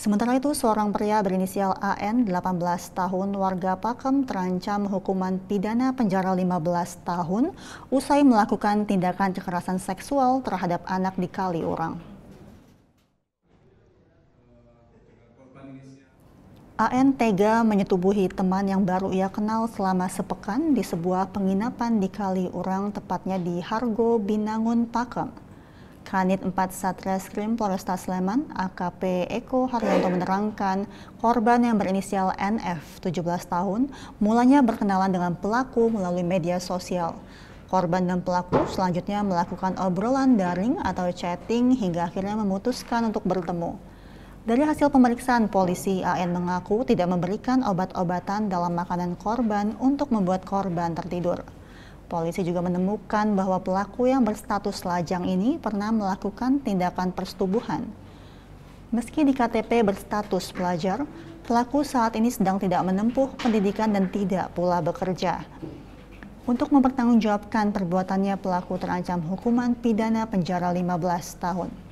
Sementara itu, seorang pria berinisial AN 18 tahun warga Pakem terancam hukuman pidana penjara 15 tahun usai melakukan tindakan kekerasan seksual terhadap anak di Orang. AN tega menyetubuhi teman yang baru ia kenal selama sepekan di sebuah penginapan di Orang, tepatnya di Hargo Binangun Pakem. Kanit 4 Satreskrim Polresta Sleman, AKP Eko Haryanto menerangkan korban yang berinisial NF 17 tahun mulanya berkenalan dengan pelaku melalui media sosial. Korban dan pelaku selanjutnya melakukan obrolan daring atau chatting hingga akhirnya memutuskan untuk bertemu. Dari hasil pemeriksaan, polisi AN mengaku tidak memberikan obat-obatan dalam makanan korban untuk membuat korban tertidur. Polisi juga menemukan bahwa pelaku yang berstatus lajang ini pernah melakukan tindakan persetubuhan. Meski di KTP berstatus pelajar, pelaku saat ini sedang tidak menempuh pendidikan dan tidak pula bekerja. Untuk mempertanggungjawabkan perbuatannya, pelaku terancam hukuman pidana penjara 15 tahun.